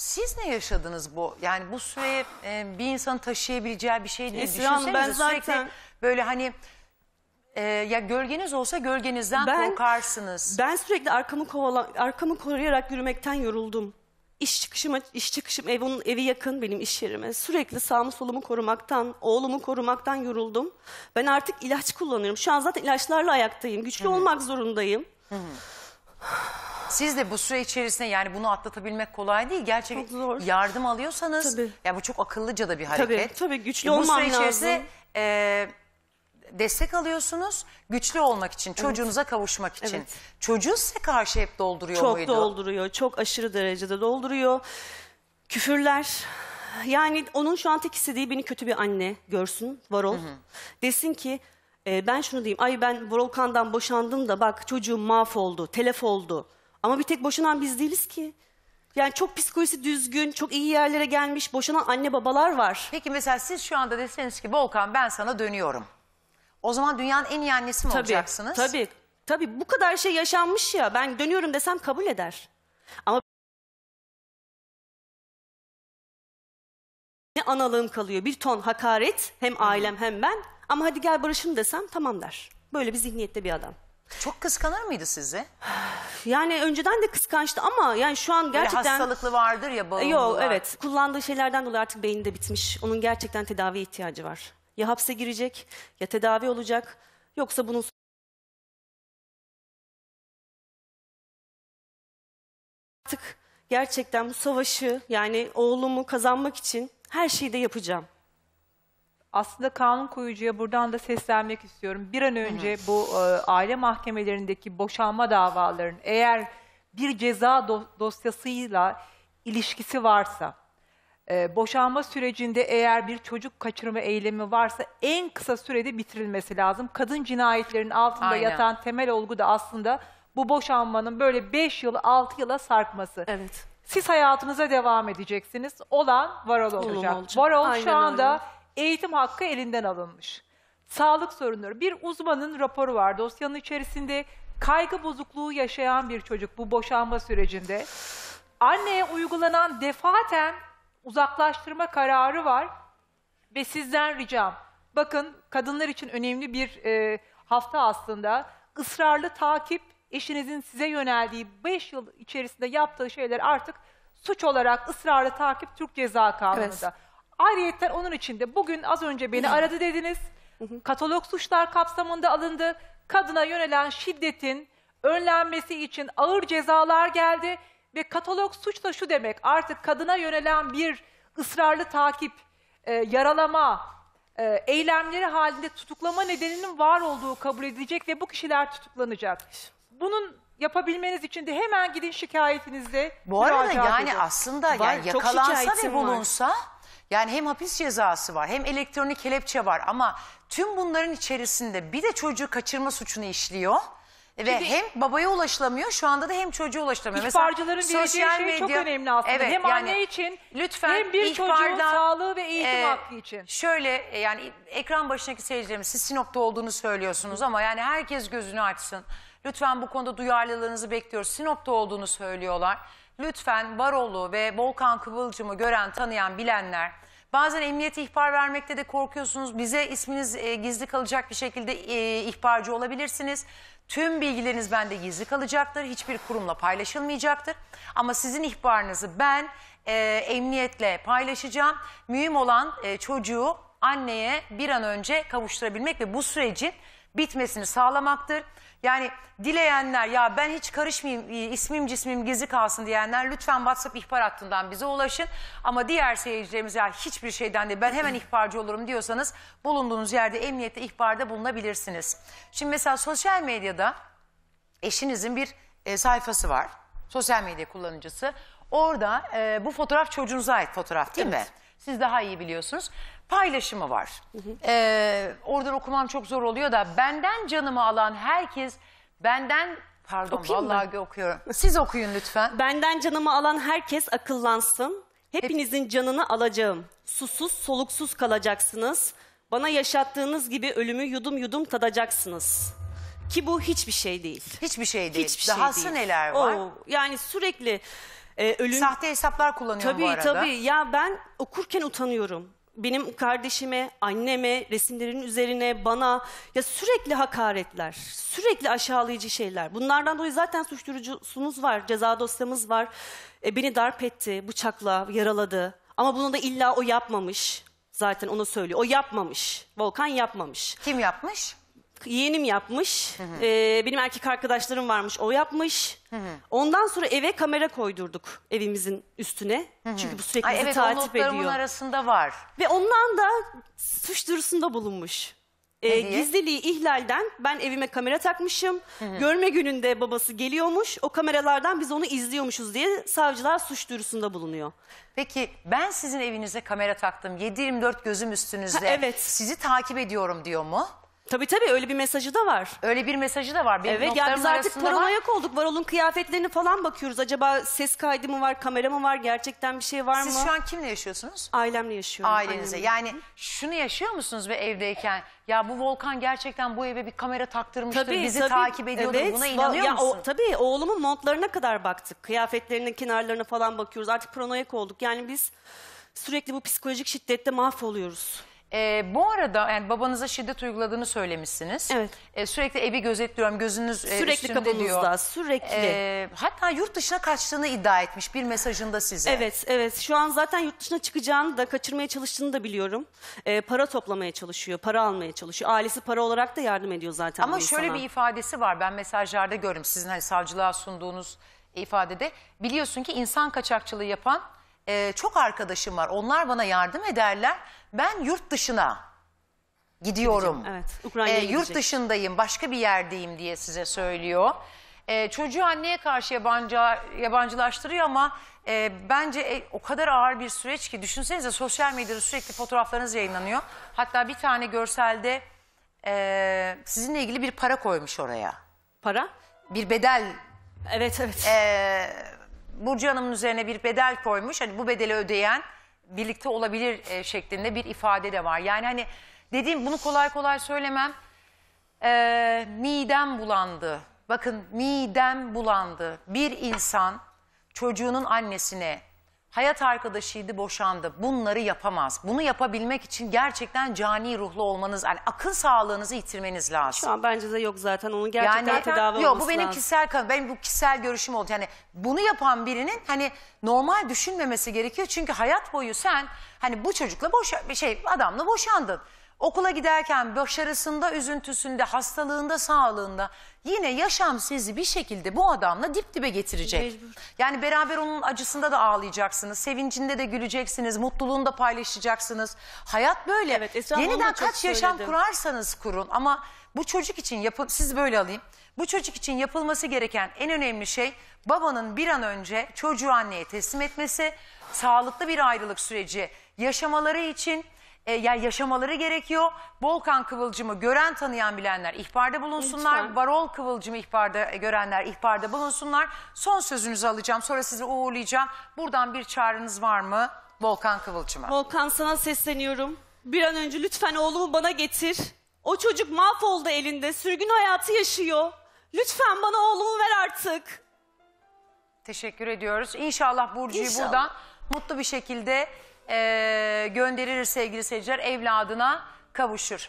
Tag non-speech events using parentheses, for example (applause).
Siz ne yaşadınız bu? Yani bu süreye e, bir insan taşıyabileceği bir şey değil. Esra Hanım, ben sürekli zaten- böyle hani e, ya gölgeniz olsa gölgenizden Ben- korkarsınız. Ben sürekli arkamı kovala, arkamı koruyarak yürümekten yoruldum. İş çıkışıma, iş çıkışım evin evi yakın benim iş yerime. Sürekli sağımı solumu korumaktan, oğlumu korumaktan yoruldum. Ben artık ilaç kullanıyorum. Şu an zaten ilaçlarla ayaktayım. Güçlü olmak zorundayım. Siz de bu süre içerisinde yani bunu atlatabilmek kolay değil. gerçekten yardım alıyorsanız tabii. yani bu çok akıllıca da bir hareket. Tabii tabii güçlü e, bu olmam lazım. Bu süre içerisinde destek alıyorsunuz güçlü olmak için, çocuğunuza evet. kavuşmak için. Evet. Çocuğu size karşı hep dolduruyor çok muydu? Çok dolduruyor, çok aşırı derecede dolduruyor. Küfürler, yani onun şu an tek istediği beni kötü bir anne görsün, var ol. Hı hı. Desin ki e, ben şunu diyeyim, ay ben Volkan'dan boşandım da bak çocuğum mahvoldu, telef oldu. Ama bir tek boşanan biz değiliz ki. Yani çok psikolojisi düzgün, çok iyi yerlere gelmiş boşanan anne babalar var. Peki mesela siz şu anda deseniz ki Volkan ben sana dönüyorum. O zaman dünyanın en iyi annesi mi tabii, olacaksınız? Tabii. Tabii bu kadar şey yaşanmış ya ben dönüyorum desem kabul eder. Ama ne analığım kalıyor. Bir ton hakaret hem ailem hem ben. Ama hadi gel barışın desem tamam der. Böyle bir zihniyette bir adam. Çok kıskanır mıydı sizi? (sighs) yani önceden de kıskançtı ama yani şu an gerçekten... Böyle hastalıklı vardır ya bağımlılık. Yok evet kullandığı şeylerden dolayı artık beyninde bitmiş. Onun gerçekten tedavi ihtiyacı var. Ya hapse girecek ya tedavi olacak yoksa bunun artık gerçekten bu savaşı yani oğlumu kazanmak için her şeyi de yapacağım. Aslında kanun koyucuya buradan da seslenmek istiyorum. Bir an önce bu e, aile mahkemelerindeki boşanma davaların eğer bir ceza do- dosyasıyla ilişkisi varsa, e, boşanma sürecinde eğer bir çocuk kaçırma eylemi varsa en kısa sürede bitirilmesi lazım. Kadın cinayetlerinin altında Aynen. yatan temel olgu da aslında bu boşanmanın böyle 5 yıl 6 yıla sarkması. Evet. Siz hayatınıza devam edeceksiniz. Olan var ol olacak. olacak. Var Aynen şu anda öyle eğitim hakkı elinden alınmış. Sağlık sorunları. Bir uzmanın raporu var dosyanın içerisinde. Kaygı bozukluğu yaşayan bir çocuk bu boşanma sürecinde. Anneye uygulanan defaten uzaklaştırma kararı var ve sizden ricam. Bakın kadınlar için önemli bir e, hafta aslında. Israrlı takip eşinizin size yöneldiği 5 yıl içerisinde yaptığı şeyler artık suç olarak ısrarlı takip Türk Ceza Kanunu'nda. Evet. Ayrıyetler onun içinde bugün az önce beni aradı dediniz. Katalog suçlar kapsamında alındı. Kadına yönelen şiddetin önlenmesi için ağır cezalar geldi ve katalog suç da şu demek. Artık kadına yönelen bir ısrarlı takip, e, yaralama, e, eylemleri halinde tutuklama nedeninin var olduğu kabul edilecek ve bu kişiler tutuklanacak. Bunun yapabilmeniz için de hemen gidin şikayetinizde. Bu arada yani edin. aslında Var, yani yakalansa ve şikayetim var. bulunsa yani hem hapis cezası var hem elektronik kelepçe var ama tüm bunların içerisinde bir de çocuğu kaçırma suçunu işliyor. Ve Çünkü- hem babaya ulaşılamıyor şu anda da hem çocuğa ulaşılamıyor. Mesela İhbarcıların vereceği şey sosyal şey çok önemli aslında. Evet, hem yani anne için lütfen hem bir çocuğun sağlığı ve eğitim Ee, hakkı için. Şöyle e, yani ekran başındaki seyircilerimiz siz Sinop'ta olduğunu söylüyorsunuz ama yani herkes gözünü açsın. Lütfen bu konuda duyarlılığınızı bekliyoruz. Sinop'ta olduğunu söylüyorlar. Lütfen Varolu ve Volkan Kıvılcım'ı gören, tanıyan, bilenler... Bazen emniyete ihbar vermekte de korkuyorsunuz. Bize isminiz e, gizli kalacak bir şekilde e, ihbarcı olabilirsiniz. Tüm bilgileriniz bende gizli kalacaktır. Hiçbir kurumla paylaşılmayacaktır. Ama sizin ihbarınızı ben e, emniyetle paylaşacağım. Mühim olan e, çocuğu anneye bir an önce kavuşturabilmek ve bu sürecin bitmesini sağlamaktır. Yani dileyenler ya ben hiç karışmayayım e, ismim cismim gizli kalsın diyenler lütfen WhatsApp ihbar hattından bize ulaşın. Ama diğer seyircilerimiz ya hiçbir şeyden de ben hemen ihbarcı olurum diyorsanız bulunduğunuz yerde emniyette ihbarda bulunabilirsiniz. Şimdi mesela sosyal medyada eşinizin bir e, sayfası var. Sosyal medya kullanıcısı. Orada e, bu fotoğraf çocuğunuza ait fotoğraf değil evet. mi? Siz daha iyi biliyorsunuz paylaşımı var. Ee, oradan okumam çok zor oluyor da benden canımı alan herkes benden pardon Okuyayım mı? vallahi okuyorum. Siz okuyun lütfen. Benden canımı alan herkes akıllansın. Hepinizin canını alacağım. Susuz, soluksuz kalacaksınız. Bana yaşattığınız gibi ölümü yudum yudum tadacaksınız. Ki bu hiçbir şey değil. Hiçbir şey değil. Hiçbir şey Dahası şey değil. neler var? Oo, yani sürekli e, ölüm... Sahte hesaplar kullanıyor bu Tabii tabii. Ya ben okurken utanıyorum benim kardeşime, anneme, resimlerin üzerine, bana ya sürekli hakaretler, sürekli aşağılayıcı şeyler. Bunlardan dolayı zaten suç var, ceza dosyamız var. E, beni darp etti, bıçakla yaraladı. Ama bunu da illa o yapmamış. Zaten onu söylüyor. O yapmamış. Volkan yapmamış. Kim yapmış? yeğenim yapmış. Ee, benim erkek arkadaşlarım varmış o yapmış. Ondan sonra eve kamera koydurduk evimizin üstüne. Çünkü bu sürekli Ay bizi evet o takip ediyor. arasında var. Ve ondan da suç durusunda bulunmuş. Ee, gizliliği ihlalden ben evime kamera takmışım. Görme gününde babası geliyormuş. O kameralardan biz onu izliyormuşuz diye savcılar suç duyurusunda bulunuyor. Peki ben sizin evinize kamera taktım. 7-24 gözüm üstünüzde. Ha, evet. Sizi takip ediyorum diyor mu? Tabii tabii öyle bir mesajı da var. Öyle bir mesajı da var. Benim evet ya biz artık paranoyak olduk. Varol'un kıyafetlerini falan bakıyoruz. Acaba ses kaydı mı var, kamera mı var, gerçekten bir şey var Siz mı? Siz şu an kimle yaşıyorsunuz? Ailemle yaşıyorum. Ailenize. Ailemle. Yani şunu yaşıyor musunuz ve evdeyken? Ya bu Volkan gerçekten bu eve bir kamera taktırmıştır. Tabii, bizi tabii. takip ediyordur. Evet. Buna inanıyor ya, musun? O, tabii oğlumun montlarına kadar baktık. Kıyafetlerinin kenarlarına falan bakıyoruz. Artık paranoyak olduk. Yani biz sürekli bu psikolojik şiddette mahvoluyoruz. E, bu arada yani babanıza şiddet uyguladığını söylemişsiniz. Evet. E, sürekli evi gözetliyorum, gözünüz e, Sürekli üstümde diyor. kapımızda, sürekli. Ee, hatta yurt dışına kaçtığını iddia etmiş bir mesajında size. Evet, evet. Şu an zaten yurt dışına çıkacağını da kaçırmaya çalıştığını da biliyorum. Ee, para toplamaya çalışıyor, para almaya çalışıyor. Ailesi para olarak da yardım ediyor zaten Ama şöyle insana. bir ifadesi var. Ben mesajlarda görüyorum. Sizin hani savcılığa sunduğunuz ifadede biliyorsun ki insan kaçakçılığı yapan e, çok arkadaşım var. Onlar bana yardım ederler. Ben yurt dışına gidiyorum. Gideceğim, evet. Ukrayna'ya e, Yurt gidecek. dışındayım, başka bir yerdeyim diye size söylüyor. E, çocuğu anneye karşı yabancı, yabancılaştırıyor ama e, bence e, o kadar ağır bir süreç ki düşünsenize sosyal medyada sürekli fotoğraflarınız yayınlanıyor. Hatta bir tane görselde e, sizinle ilgili bir para koymuş oraya. Para? Bir bedel. Evet evet. E, Burcu Hanım'ın üzerine bir bedel koymuş. Hani bu bedeli ödeyen birlikte olabilir e, şeklinde bir ifade de var. Yani hani dediğim bunu kolay kolay söylemem. Ee, midem bulandı. Bakın midem bulandı. Bir insan çocuğunun annesine hayat arkadaşıydı boşandı. Bunları yapamaz. Bunu yapabilmek için gerçekten cani ruhlu olmanız, yani akıl sağlığınızı yitirmeniz lazım. Şu an bence de yok zaten. Onun gerçekten yani, tedavi yok, olması bu benim lazım. kişisel kanım. Benim bu kişisel görüşüm oldu. Yani bunu yapan birinin hani normal düşünmemesi gerekiyor. Çünkü hayat boyu sen hani bu çocukla boş, şey adamla boşandın. Okula giderken başarısında, üzüntüsünde, hastalığında, sağlığında yine yaşam sizi bir şekilde bu adamla dip dibe getirecek. Mecbur. Yani beraber onun acısında da ağlayacaksınız, sevincinde de güleceksiniz, mutluluğunda paylaşacaksınız. Hayat böyle. Evet, Esra Yeniden kaç yaşam kurarsanız kurun ama bu çocuk için yapın siz böyle alayım. Bu çocuk için yapılması gereken en önemli şey babanın bir an önce çocuğu anneye teslim etmesi, sağlıklı bir ayrılık süreci yaşamaları için e, yani yaşamaları gerekiyor. Volkan kan kıvılcımı gören tanıyan bilenler ihbarda bulunsunlar. Lütfen. Barol kıvılcımı ihbarda e, görenler ihbarda bulunsunlar. Son sözünüzü alacağım sonra sizi uğurlayacağım. Buradan bir çağrınız var mı? Volkan Kıvılcım'a. Volkan sana sesleniyorum. Bir an önce lütfen oğlumu bana getir. O çocuk mahvoldu elinde. Sürgün hayatı yaşıyor. Lütfen bana oğlumu ver artık. Teşekkür ediyoruz. İnşallah Burcu'yu buradan mutlu bir şekilde e, gönderir sevgili seyirciler evladına kavuşur.